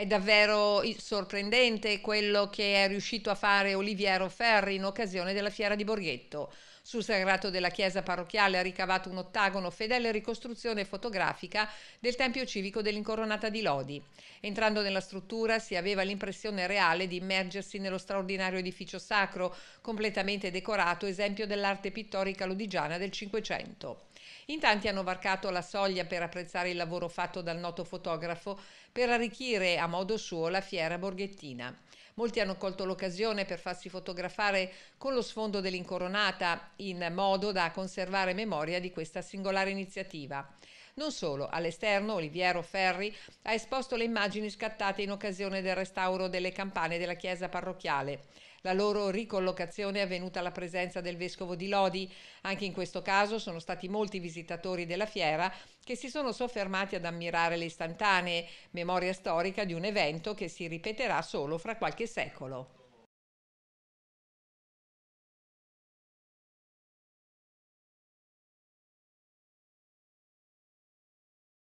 È davvero sorprendente quello che è riuscito a fare Oliviero Ferri in occasione della Fiera di Borghetto. Sul sagrato della chiesa parrocchiale ha ricavato un ottagono fedele ricostruzione fotografica del tempio civico dell'Incoronata di Lodi. Entrando nella struttura si aveva l'impressione reale di immergersi nello straordinario edificio sacro, completamente decorato, esempio dell'arte pittorica lodigiana del Cinquecento. In tanti hanno varcato la soglia per apprezzare il lavoro fatto dal noto fotografo per arricchire a modo suo la fiera borghettina. Molti hanno colto l'occasione per farsi fotografare con lo sfondo dell'incoronata in modo da conservare memoria di questa singolare iniziativa. Non solo, all'esterno Oliviero Ferri ha esposto le immagini scattate in occasione del restauro delle campane della chiesa parrocchiale. La loro ricollocazione è avvenuta alla presenza del vescovo di Lodi. Anche in questo caso sono stati molti visitatori della fiera che si sono soffermati ad ammirare le istantanee, memoria storica di un evento che si ripeterà solo fra qualche secolo.